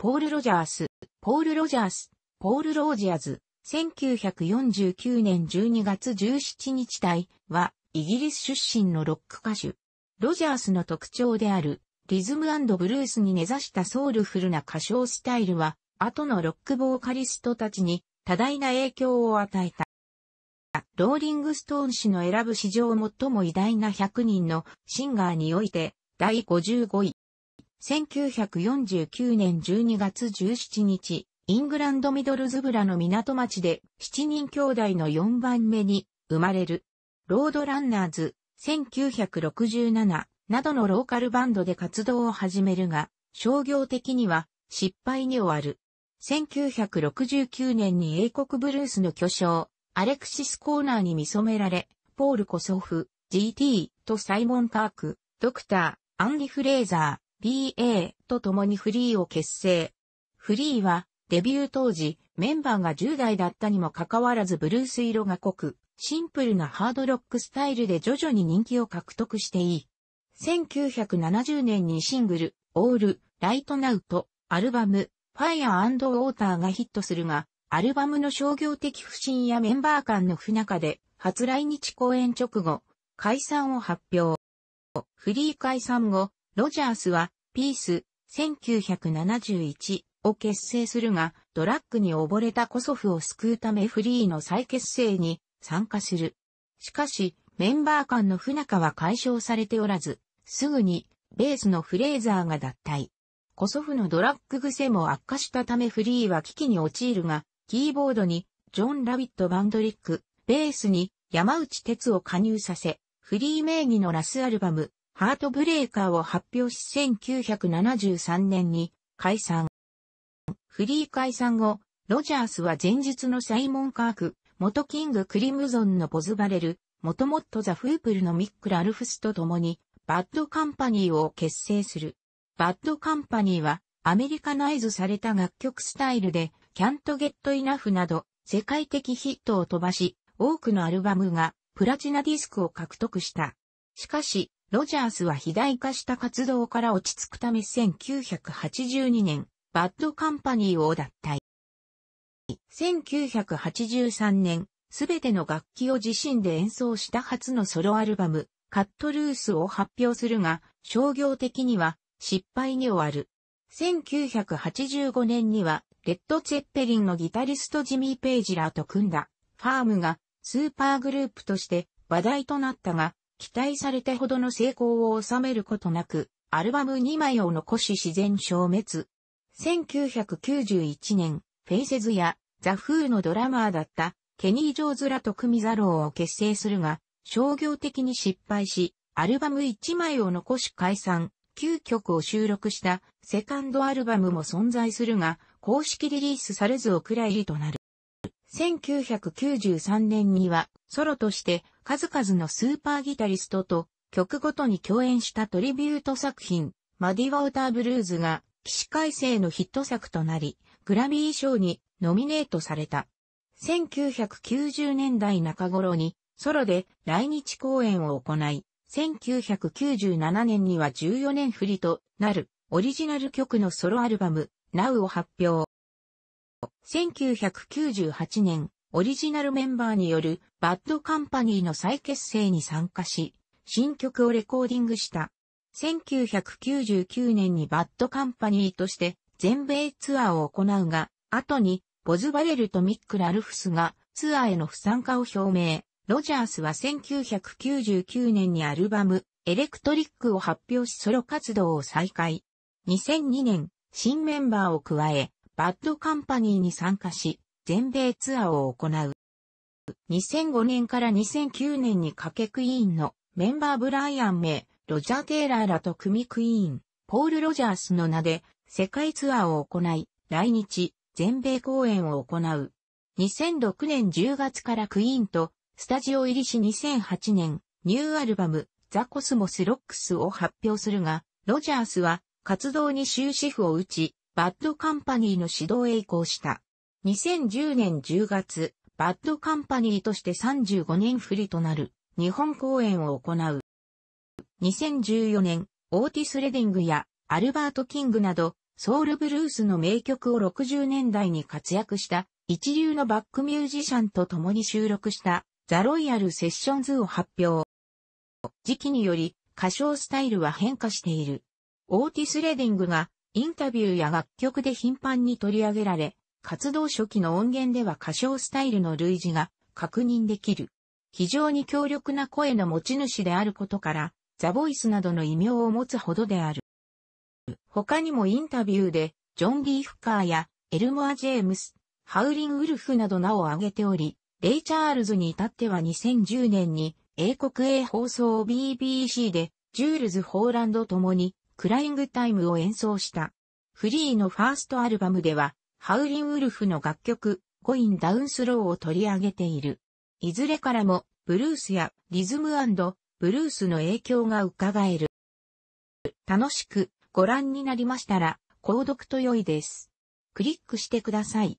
ポール・ロジャース、ポール・ロジャース、ポール・ロージャーズ、1949年12月17日帯は、イギリス出身のロック歌手。ロジャースの特徴である、リズムブルースに根ざしたソウルフルな歌唱スタイルは、後のロックボーカリストたちに多大な影響を与えた。ローリングストーン氏の選ぶ史上最も偉大な100人のシンガーにおいて、第55位、1949年12月17日、イングランドミドルズブラの港町で7人兄弟の4番目に生まれる。ロードランナーズ、1967などのローカルバンドで活動を始めるが、商業的には失敗に終わる。1969年に英国ブルースの巨匠、アレクシス・コーナーに見染められ、ポール・コソフ、GT とサイモン・パーク、ドクター、アンリ・フレーザー、BA と共にフリーを結成。フリーは、デビュー当時、メンバーが10代だったにもかかわらずブルース色が濃く、シンプルなハードロックスタイルで徐々に人気を獲得していい。1970年にシングル、オール、ライトナウト、アルバム、ファイアウォーターがヒットするが、アルバムの商業的不振やメンバー間の不仲で、初来日公演直後、解散を発表。フリー解散後、ロジャースは、ピース、1971を結成するが、ドラッグに溺れたコソフを救うためフリーの再結成に参加する。しかし、メンバー間の不仲は解消されておらず、すぐに、ベースのフレーザーが脱退。コソフのドラッグ癖も悪化したためフリーは危機に陥るが、キーボードに、ジョン・ラビット・バンドリック、ベースに、山内哲を加入させ、フリー名義のラスアルバム、ハートブレーカーを発表し1973年に解散。フリー解散後、ロジャースは前日のサイモン・カーク、元キング・クリムゾンのボズバレル、元モット・ザ・フープルのミック・ラルフスと共に、バッドカンパニーを結成する。バッドカンパニーは、アメリカナイズされた楽曲スタイルで、Can't Get Enough など、世界的ヒットを飛ばし、多くのアルバムがプラチナディスクを獲得した。しかし、ロジャースは肥大化した活動から落ち着くため1982年、バッドカンパニーを脱退。1983年、すべての楽器を自身で演奏した初のソロアルバム、カットルースを発表するが、商業的には失敗に終わる。1985年には、レッド・ツェッペリンのギタリストジミー・ペイジラーと組んだ、ファームがスーパーグループとして話題となったが、期待されたほどの成功を収めることなく、アルバム2枚を残し自然消滅。1991年、フェイセズやザ・フーのドラマーだったケニー・ジョーズらと組ザローを結成するが、商業的に失敗し、アルバム1枚を残し解散、9曲を収録したセカンドアルバムも存在するが、公式リリースされずお蔵入りとなる。1993年にはソロとして数々のスーパーギタリストと曲ごとに共演したトリビュート作品、マディ・ウォーター・ブルーズが、起死回生のヒット作となり、グラミー賞にノミネートされた。1990年代中頃に、ソロで来日公演を行い、1997年には14年振りとなるオリジナル曲のソロアルバム Now を発表。1998年オリジナルメンバーによるバッドカンパニーの再結成に参加し、新曲をレコーディングした。1999年にバッドカンパニーとして全米ツアーを行うが、後にボズバレルとミック・ラルフスがツアーへの不参加を表明。ロジャースは1999年にアルバムエレクトリックを発表しソロ活動を再開。2002年、新メンバーを加え、バッドカンパニーに参加し、全米ツアーを行う。2005年から2009年にかけクイーンのメンバーブライアン・メイ、ロジャー・テイラーらと組クイーン、ポール・ロジャースの名で世界ツアーを行い、来日、全米公演を行う。2006年10月からクイーンとスタジオ入りし2008年、ニューアルバム、ザ・コスモス・ロックスを発表するが、ロジャースは活動に終止符を打ち、バッドカンパニーの指導へ移行した。2010年10月、バッドカンパニーとして35年振りとなる日本公演を行う。2014年、オーティス・レディングやアルバート・キングなど、ソウルブルースの名曲を60年代に活躍した一流のバックミュージシャンと共に収録したザ・ロイヤル・セッションズを発表。時期により歌唱スタイルは変化している。オーティス・レディングがインタビューや楽曲で頻繁に取り上げられ、活動初期の音源では歌唱スタイルの類似が確認できる。非常に強力な声の持ち主であることから、ザ・ボイスなどの異名を持つほどである。他にもインタビューで、ジョン・リーフカーやエルモア・ジェームス、ハウリン・ウルフなど名を挙げており、レイ・チャールズに至っては2010年に英国英放送 BBC でジュールズ・ホーランドともにクライングタイムを演奏した。フリーのファーストアルバムではハウリン・ウルフの楽曲、コイン・ダウンスローを取り上げている。いずれからも、ブルースやリズムブルースの影響が伺える。楽しくご覧になりましたら、購読と良いです。クリックしてください。